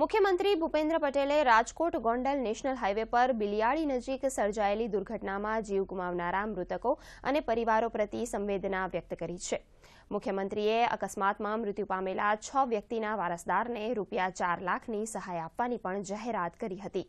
મુખ્યમંત્રી ભૂપેન્દ્ર પટેલે Rajkot Gondal national highway પર બિલિયાળી નજીક સર્જાયેલી દુર્ઘટનામાં જીવ ગુમાવનારા મૃતકો અને પરિવારો પ્રતિ સંવેદના વ્યક્ત કરી છે મુખ્યમંત્રીએ અકસ્માતમાં મૃત્યુ પામેલા છ વ્યક્તિના વારસદારને રૂપિયા ચાર લાખની સહાય આપવાની પણ જાહેરાત કરી હતી